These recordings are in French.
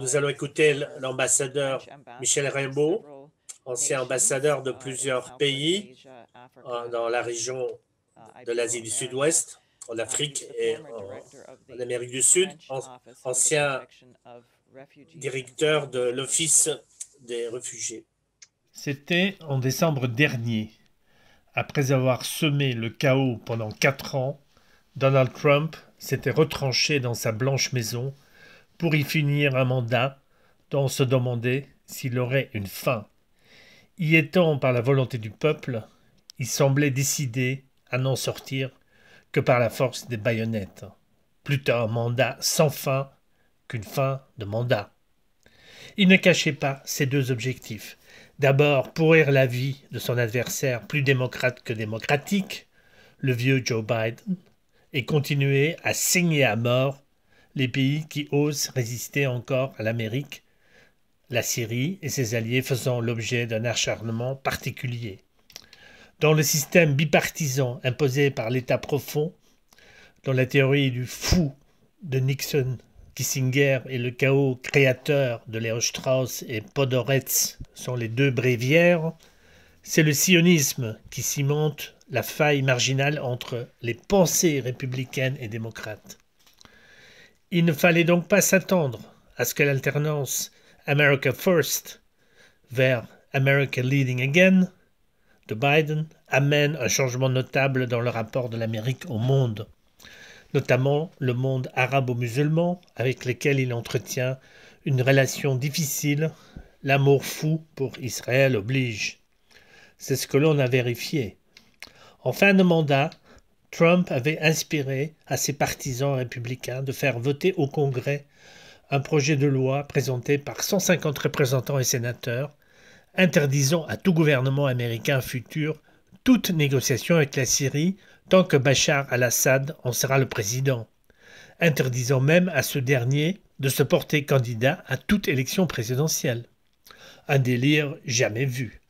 Nous allons écouter l'ambassadeur Michel Rimbaud, ancien ambassadeur de plusieurs pays euh, dans la région euh, de l'Asie du Sud-Ouest, en Afrique et en, Amérique du Sud, ancien directeur de l'Office des réfugiés. C'était en décembre dernier. Après avoir semé le chaos pendant quatre ans, Donald Trump s'était retranché dans sa blanche maison pour y finir un mandat dont se demandait s'il aurait une fin. Y étant par la volonté du peuple, il semblait décidé à n'en sortir que par la force des baïonnettes. Plutôt un mandat sans fin qu'une fin de mandat. Il ne cachait pas ses deux objectifs. D'abord, pourrir la vie de son adversaire plus démocrate que démocratique, le vieux Joe Biden, et continuer à signer à mort les pays qui osent résister encore à l'Amérique, la Syrie et ses alliés faisant l'objet d'un acharnement particulier. Dans le système bipartisan imposé par l'État profond, dans la théorie du fou de Nixon, Kissinger et le chaos créateur de Leo Strauss et Podoretz sont les deux bréviaires, c'est le sionisme qui cimente la faille marginale entre les pensées républicaines et démocrates. Il ne fallait donc pas s'attendre à ce que l'alternance America First vers America Leading Again de Biden amène un changement notable dans le rapport de l'Amérique au monde, notamment le monde arabo-musulman avec lequel il entretient une relation difficile, l'amour fou pour Israël oblige. C'est ce que l'on a vérifié. En fin de mandat, Trump avait inspiré à ses partisans républicains de faire voter au Congrès un projet de loi présenté par 150 représentants et sénateurs interdisant à tout gouvernement américain futur toute négociation avec la Syrie tant que Bachar al-Assad en sera le président, interdisant même à ce dernier de se porter candidat à toute élection présidentielle. Un délire jamais vu.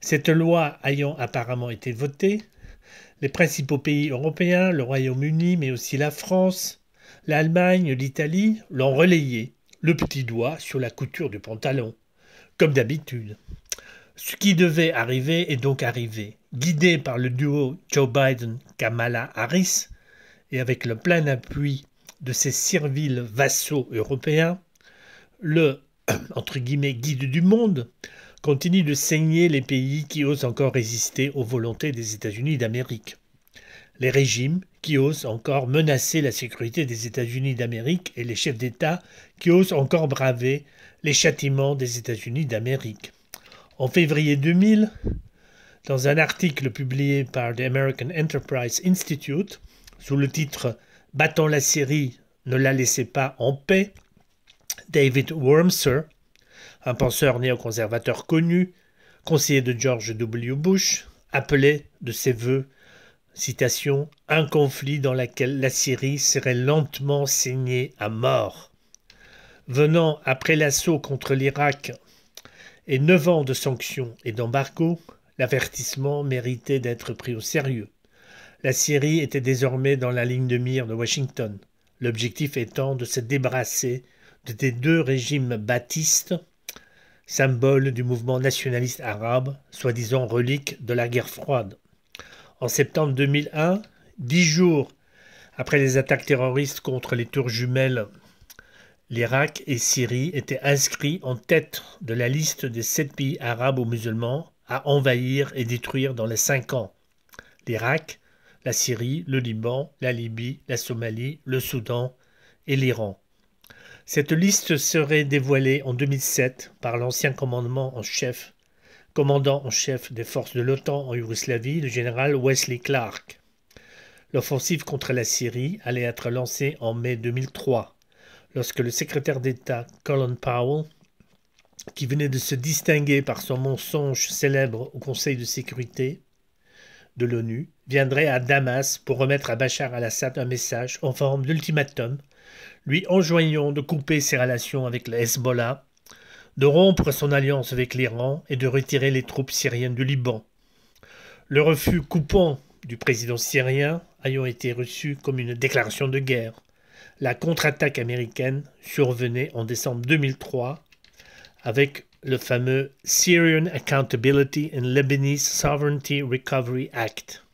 Cette loi ayant apparemment été votée, les principaux pays européens, le Royaume-Uni, mais aussi la France, l'Allemagne, l'Italie, l'ont relayé, le petit doigt sur la couture du pantalon, comme d'habitude. Ce qui devait arriver est donc arrivé. Guidé par le duo Joe Biden-Kamala Harris, et avec le plein appui de ses serviles vassaux européens, le entre guillemets, guide du monde continue de saigner les pays qui osent encore résister aux volontés des États-Unis d'Amérique. Les régimes qui osent encore menacer la sécurité des États-Unis d'Amérique et les chefs d'État qui osent encore braver les châtiments des États-Unis d'Amérique. En février 2000, dans un article publié par The American Enterprise Institute, sous le titre Battons la Syrie, ne la laissez pas en paix, David Wormser, un penseur néoconservateur connu, conseiller de George W. Bush, appelait de ses voeux citation, un conflit dans lequel la Syrie serait lentement saignée à mort. Venant après l'assaut contre l'Irak et neuf ans de sanctions et d'embargo, l'avertissement méritait d'être pris au sérieux. La Syrie était désormais dans la ligne de mire de Washington, l'objectif étant de se débarrasser des deux régimes baptistes symbole du mouvement nationaliste arabe, soi-disant relique de la guerre froide. En septembre 2001, dix jours après les attaques terroristes contre les tours jumelles, l'Irak et Syrie étaient inscrits en tête de la liste des sept pays arabes ou musulmans à envahir et détruire dans les cinq ans. L'Irak, la Syrie, le Liban, la Libye, la Somalie, le Soudan et l'Iran. Cette liste serait dévoilée en 2007 par l'ancien commandement en chef, commandant en chef des forces de l'OTAN en Yougoslavie, le général Wesley Clark. L'offensive contre la Syrie allait être lancée en mai 2003, lorsque le secrétaire d'État Colin Powell, qui venait de se distinguer par son mensonge célèbre au Conseil de sécurité de l'ONU, viendrait à Damas pour remettre à Bachar al-Assad un message en forme d'ultimatum lui enjoignant de couper ses relations avec le Hezbollah, de rompre son alliance avec l'Iran et de retirer les troupes syriennes du Liban. Le refus coupant du président syrien ayant été reçu comme une déclaration de guerre. La contre-attaque américaine survenait en décembre 2003 avec le fameux Syrian Accountability and Lebanese Sovereignty Recovery Act,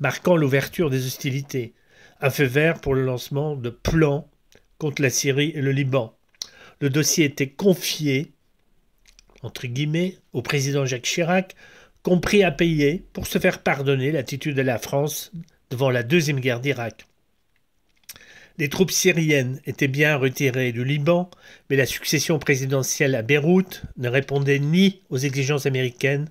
marquant l'ouverture des hostilités, un feu vert pour le lancement de plans contre la Syrie et le Liban. Le dossier était confié, entre guillemets, au président Jacques Chirac, compris à payer pour se faire pardonner l'attitude de la France devant la deuxième guerre d'Irak. Les troupes syriennes étaient bien retirées du Liban, mais la succession présidentielle à Beyrouth ne répondait ni aux exigences américaines,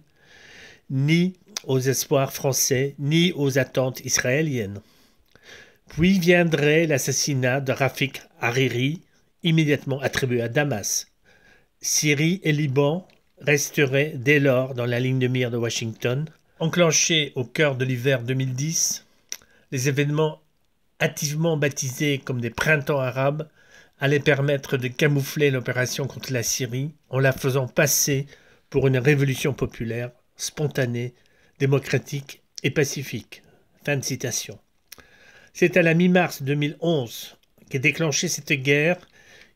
ni aux espoirs français, ni aux attentes israéliennes. Puis viendrait l'assassinat de Rafik Hariri, immédiatement attribué à Damas. Syrie et Liban resteraient dès lors dans la ligne de mire de Washington. Enclenchés au cœur de l'hiver 2010, les événements hâtivement baptisés comme des printemps arabes allaient permettre de camoufler l'opération contre la Syrie en la faisant passer pour une révolution populaire, spontanée, démocratique et pacifique. Fin de citation. C'est à la mi-mars 2011 qu'est déclenchée cette guerre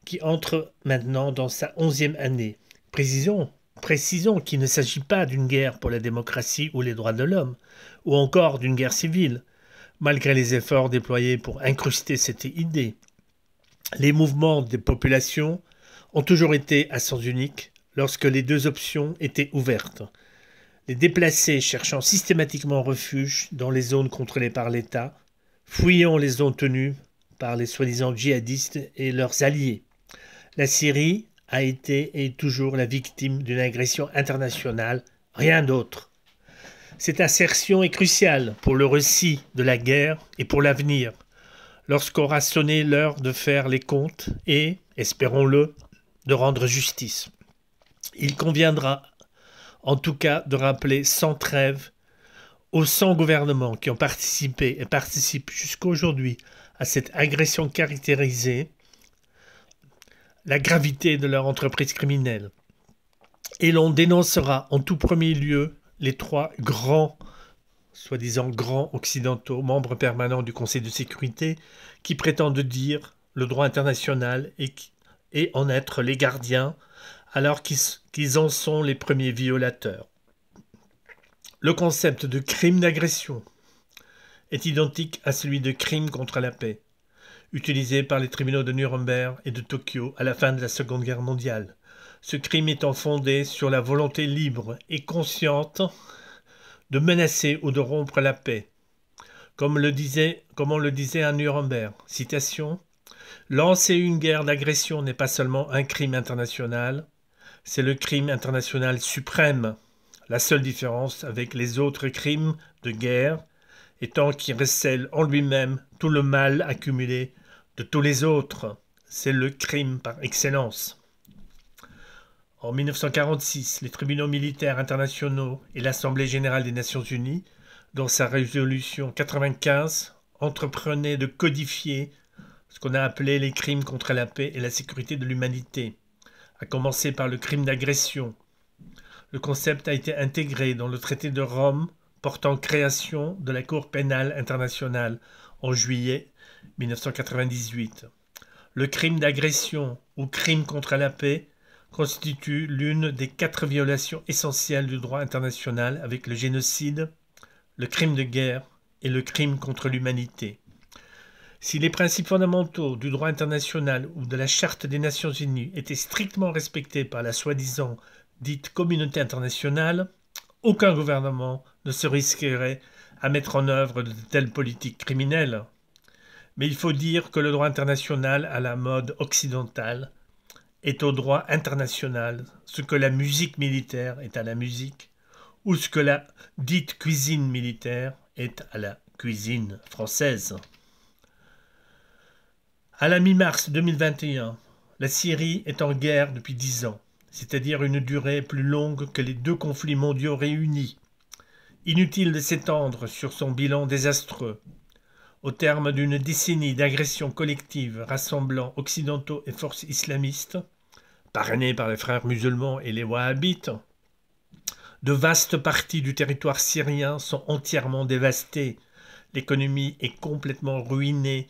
qui entre maintenant dans sa onzième année. Précisons, précisons qu'il ne s'agit pas d'une guerre pour la démocratie ou les droits de l'homme, ou encore d'une guerre civile, malgré les efforts déployés pour incruster cette idée. Les mouvements des populations ont toujours été à sens unique lorsque les deux options étaient ouvertes. Les déplacés cherchant systématiquement refuge dans les zones contrôlées par l'État, Fouillons les ont tenus par les soi-disant djihadistes et leurs alliés. La Syrie a été et est toujours la victime d'une agression internationale, rien d'autre. Cette assertion est cruciale pour le récit de la guerre et pour l'avenir, lorsqu'aura sonné l'heure de faire les comptes et, espérons-le, de rendre justice. Il conviendra en tout cas de rappeler sans trêve aux 100 gouvernements qui ont participé et participent jusqu'à aujourd'hui à cette agression caractérisée la gravité de leur entreprise criminelle. Et l'on dénoncera en tout premier lieu les trois grands, soi-disant grands occidentaux, membres permanents du Conseil de sécurité, qui prétendent dire le droit international et, en être les gardiens, alors qu'ils en sont les premiers violateurs. Le concept de crime d'agression est identique à celui de crime contre la paix, utilisé par les tribunaux de Nuremberg et de Tokyo à la fin de la Seconde Guerre mondiale, ce crime étant fondé sur la volonté libre et consciente de menacer ou de rompre la paix. Comme, le disait, on le disait à Nuremberg, citation, Lancer une guerre d'agression n'est pas seulement un crime international, c'est le crime international suprême la seule différence avec les autres crimes de guerre étant qu'il recèle en lui-même tout le mal accumulé de tous les autres. C'est le crime par excellence. En 1946, les tribunaux militaires internationaux et l'Assemblée générale des Nations unies, dans sa résolution 95, entreprenaient de codifier ce qu'on a appelé les crimes contre la paix et la sécurité de l'humanité, à commencer par le crime d'agression, le concept a été intégré dans le traité de Rome portant création de la Cour pénale internationale en juillet 1998. Le crime d'agression ou crime contre la paix constitue l'une des quatre violations essentielles du droit international avec le génocide, le crime de guerre et le crime contre l'humanité. Si les principes fondamentaux du droit international ou de la Charte des Nations Unies étaient strictement respectés par la soi-disant dite communauté internationale, aucun gouvernement ne se risquerait à mettre en œuvre de telles politiques criminelles. Mais il faut dire que le droit international à la mode occidentale est au droit international ce que la musique militaire est à la musique, ou ce que la dite cuisine militaire est à la cuisine française. À la mi-mars 2021, la Syrie est en guerre depuis dix ans c'est-à-dire une durée plus longue que les deux conflits mondiaux réunis. Inutile de s'étendre sur son bilan désastreux. Au terme d'une décennie d'agressions collectives rassemblant occidentaux et forces islamistes, parrainées par les frères musulmans et les wahhabites, de vastes parties du territoire syrien sont entièrement dévastées. L'économie est complètement ruinée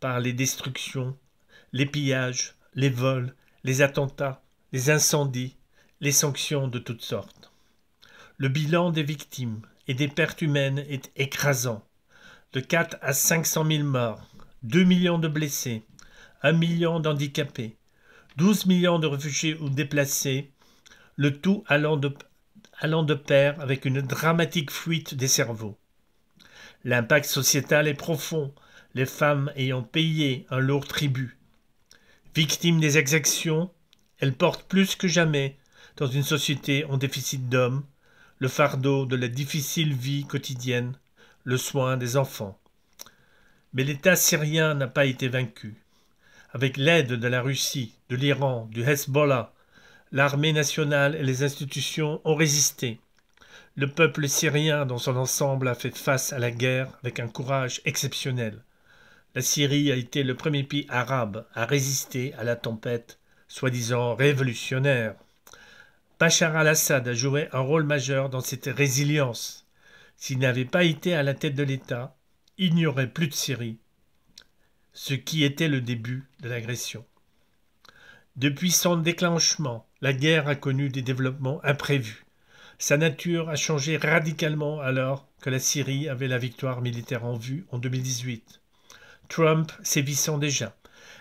par les destructions, les pillages, les vols, les attentats, les incendies, les sanctions de toutes sortes. Le bilan des victimes et des pertes humaines est écrasant. De 4 à 500 000 morts, 2 millions de blessés, 1 million d'handicapés, 12 millions de réfugiés ou déplacés, le tout allant de, allant de pair avec une dramatique fuite des cerveaux. L'impact sociétal est profond, les femmes ayant payé un lourd tribut. Victimes des exactions, elle porte plus que jamais, dans une société en déficit d'hommes, le fardeau de la difficile vie quotidienne, le soin des enfants. Mais l'État syrien n'a pas été vaincu. Avec l'aide de la Russie, de l'Iran, du Hezbollah, l'armée nationale et les institutions ont résisté. Le peuple syrien dans son ensemble a fait face à la guerre avec un courage exceptionnel. La Syrie a été le premier pays arabe à résister à la tempête soi-disant révolutionnaire. Bachar al-Assad a joué un rôle majeur dans cette résilience. S'il n'avait pas été à la tête de l'État, il n'y aurait plus de Syrie, ce qui était le début de l'agression. Depuis son déclenchement, la guerre a connu des développements imprévus. Sa nature a changé radicalement alors que la Syrie avait la victoire militaire en vue en 2018. Trump sévissant déjà,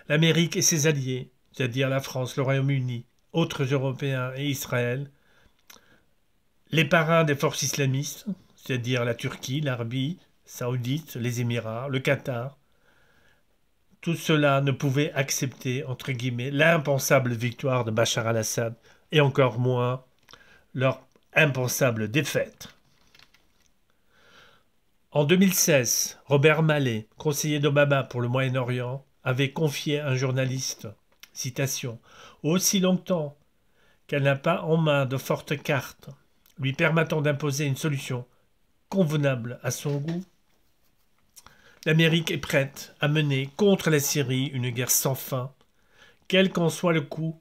l'Amérique et ses alliés c'est-à-dire la France, le Royaume-Uni, autres Européens et Israël, les parrains des forces islamistes, c'est-à-dire la Turquie, l'Arabie saoudite, les Émirats, le Qatar, tout cela ne pouvait accepter, entre guillemets, l'impensable victoire de Bachar al-Assad, et encore moins leur impensable défaite. En 2016, Robert Mallet, conseiller d'Obama pour le Moyen-Orient, avait confié à un journaliste Citation. Aussi longtemps qu'elle n'a pas en main de fortes cartes lui permettant d'imposer une solution convenable à son goût, l'Amérique est prête à mener contre la Syrie une guerre sans fin, quel qu'en soit le coût,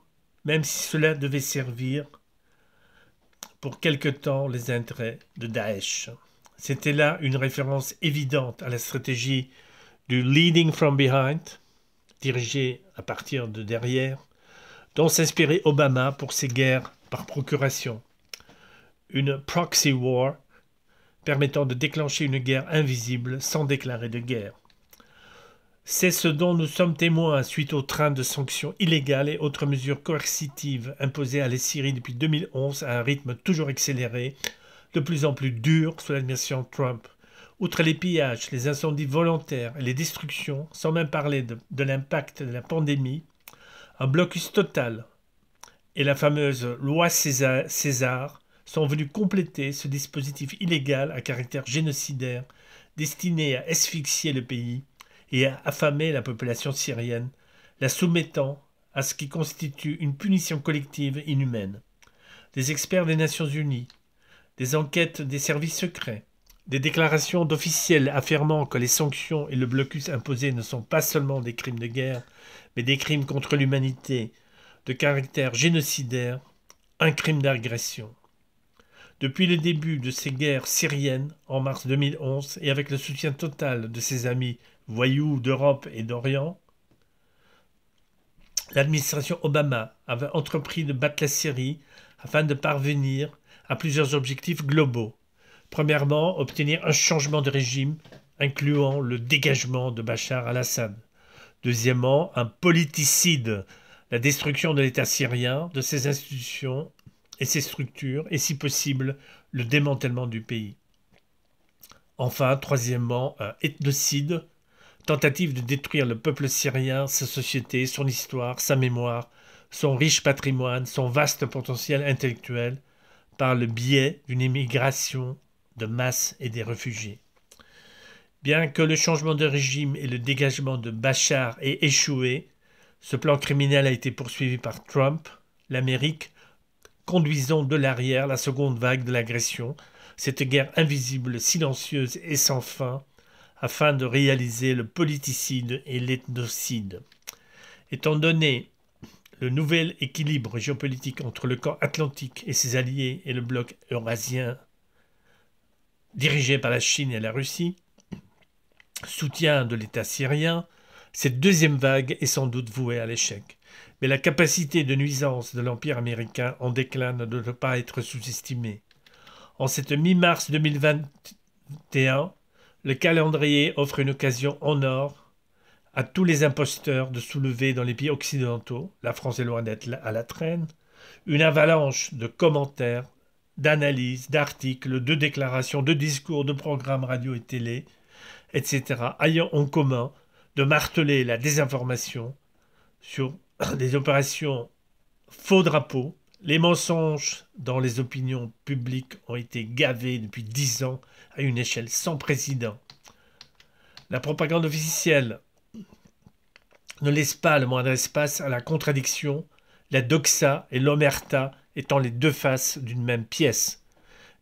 même si cela devait servir pour quelque temps les intérêts de Daesh. C'était là une référence évidente à la stratégie du leading from behind, dirigée à partir de derrière, dont s'inspirait Obama pour ses guerres par procuration. Une proxy war permettant de déclencher une guerre invisible sans déclarer de guerre. C'est ce dont nous sommes témoins suite au train de sanctions illégales et autres mesures coercitives imposées à la Syrie depuis 2011 à un rythme toujours accéléré, de plus en plus dur sous l'administration Trump. Outre les pillages, les incendies volontaires et les destructions, sans même parler de, l'impact de la pandémie, un blocus total et la fameuse loi César sont venus compléter ce dispositif illégal à caractère génocidaire destiné à asphyxier le pays et à affamer la population syrienne, la soumettant à ce qui constitue une punition collective inhumaine. Des experts des Nations Unies, des enquêtes des services secrets, des déclarations d'officiels affirmant que les sanctions et le blocus imposés ne sont pas seulement des crimes de guerre, mais des crimes contre l'humanité, de caractère génocidaire, un crime d'agression. Depuis le début de ces guerres syriennes, en mars 2011, et avec le soutien total de ses amis voyous d'Europe et d'Orient, l'administration Obama avait entrepris de battre la Syrie afin de parvenir à plusieurs objectifs globaux Premièrement, obtenir un changement de régime, incluant le dégagement de Bachar al-Assad. Deuxièmement, un politicide, la destruction de l'État syrien, de ses institutions et ses structures, et si possible, le démantèlement du pays. Enfin, troisièmement, un ethnocide, tentative de détruire le peuple syrien, sa société, son histoire, sa mémoire, son riche patrimoine, son vaste potentiel intellectuel, par le biais d'une immigration de masse et des réfugiés. Bien que le changement de régime et le dégagement de Bachar aient échoué, ce plan criminel a été poursuivi par Trump, l'Amérique, conduisant de l'arrière la seconde vague de l'agression, cette guerre invisible, silencieuse et sans fin, afin de réaliser le politicide et l'ethnocide. Étant donné le nouvel équilibre géopolitique entre le camp atlantique et ses alliés et le bloc eurasien dirigée par la Chine et la Russie, soutien de l'État syrien, cette deuxième vague est sans doute vouée à l'échec. Mais la capacité de nuisance de l'Empire américain en déclin ne doit pas être sous-estimée. En cette mi-mars 2021, le calendrier offre une occasion en or à tous les imposteurs de soulever dans les pays occidentaux, la France est loin d'être à la traîne, une avalanche de commentaires d'analyse, d'articles, de déclarations, de discours, de programmes radio et télé, etc., ayant en commun de marteler la désinformation sur des opérations faux drapeaux. Les mensonges dans les opinions publiques ont été gavés depuis dix ans à une échelle sans précédent. La propagande officielle ne laisse pas le moindre espace à la contradiction, la doxa et l'omerta étant les deux faces d'une même pièce.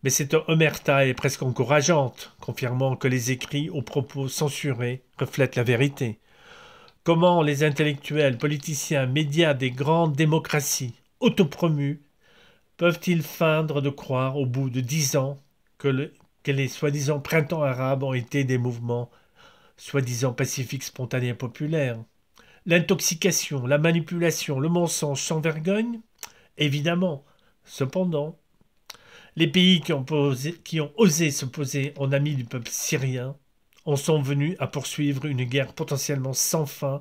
Mais cette omerta est presque encourageante, confirmant que les écrits aux propos censurés reflètent la vérité. Comment les intellectuels, politiciens, médias des grandes démocraties, autopromus, peuvent-ils feindre de croire au bout de dix ans que, que les soi-disant printemps arabes ont été des mouvements soi-disant pacifiques, spontanés et populaires L'intoxication, la manipulation, le mensonge sans vergogne évidemment. Cependant, les pays qui ont, osé se poser en amis du peuple syrien en sont venus à poursuivre une guerre potentiellement sans fin,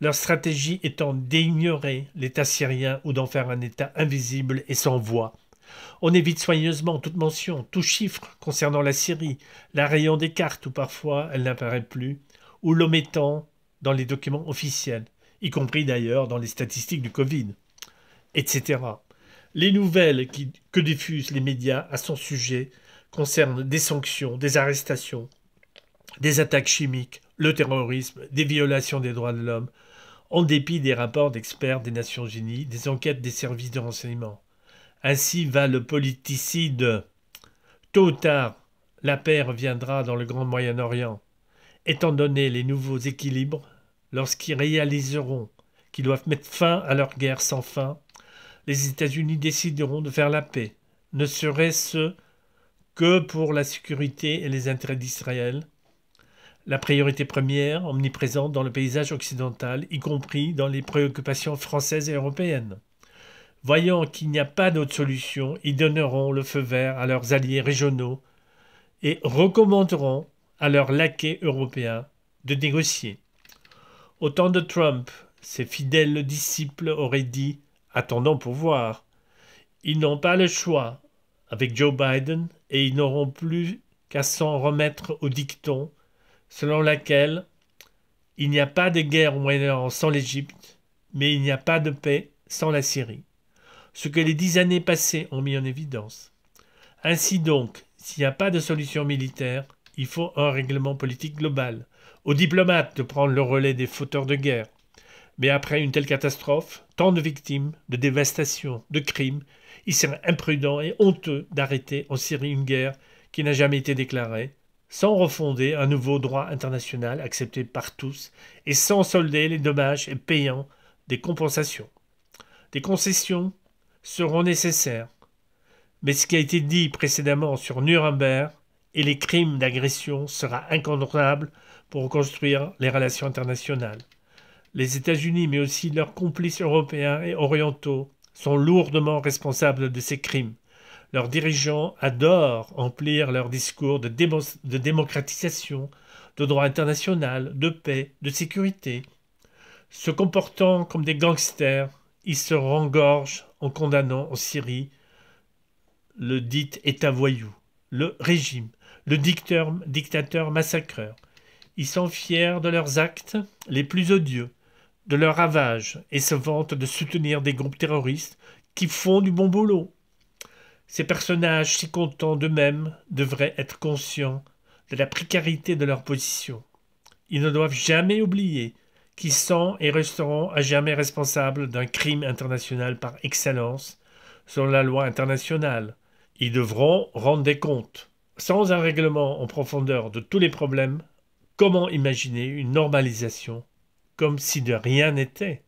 leur stratégie étant d'ignorer l'État syrien ou d'en faire un État invisible et sans voix. On évite soigneusement toute mention, tout chiffre concernant la Syrie, la rayon des cartes où parfois elle n'apparaît plus, ou l'omettant dans les documents officiels, y compris d'ailleurs dans les statistiques du Covid etc. Les nouvelles que diffusent les médias à son sujet concernent des sanctions, des arrestations, des attaques chimiques, le terrorisme, des violations des droits de l'homme, en dépit des rapports d'experts des Nations Unies, des enquêtes des services de renseignement. Ainsi va le politicide. Tôt ou tard, la paix reviendra dans le Grand Moyen-Orient, étant donné les nouveaux équilibres, lorsqu'ils réaliseront qu'ils doivent mettre fin à leur guerre sans fin, les États-Unis décideront de faire la paix, ne serait-ce que pour la sécurité et les intérêts d'Israël, la priorité première omniprésente dans le paysage occidental, y compris dans les préoccupations françaises et européennes. Voyant qu'il n'y a pas d'autre solution, ils donneront le feu vert à leurs alliés régionaux et recommanderont à leurs laquais européens de négocier. Au temps de Trump, ses fidèles disciples auraient dit attendons pour voir. Ils n'ont pas le choix avec Joe Biden et ils n'auront plus qu'à s'en remettre au dicton selon lequel il n'y a pas de guerre au Moyen-Orient sans l'Égypte, mais il n'y a pas de paix sans la Syrie, ce que les dix années passées ont mis en évidence. Ainsi donc, s'il n'y a pas de solution militaire, il faut un règlement politique global, aux diplomates de prendre le relais des fauteurs de guerre, mais après une telle catastrophe, tant de victimes, de dévastations, de crimes, il serait imprudent et honteux d'arrêter en Syrie une guerre qui n'a jamais été déclarée, sans refonder un nouveau droit international accepté par tous et sans solder les dommages et payant des compensations. Des concessions seront nécessaires. Mais ce qui a été dit précédemment sur Nuremberg et les crimes d'agression sera incontournable pour reconstruire les relations internationales les États-Unis, mais aussi leurs complices européens et orientaux, sont lourdement responsables de ces crimes. Leurs dirigeants adorent emplir leurs discours de, démocratisation, de droit international, de paix, de sécurité. Se comportant comme des gangsters, ils se rengorgent en condamnant en Syrie le dit État voyou, le régime, le dictateur massacreur. Ils sont fiers de leurs actes les plus odieux de leur ravage et se vantent de soutenir des groupes terroristes qui font du bon boulot. Ces personnages si contents d'eux-mêmes devraient être conscients de la précarité de leur position. Ils ne doivent jamais oublier qu'ils sont et resteront à jamais responsables d'un crime international par excellence selon la loi internationale. Ils devront rendre des comptes. Sans un règlement en profondeur de tous les problèmes, comment imaginer une normalisation comme si de rien n'était.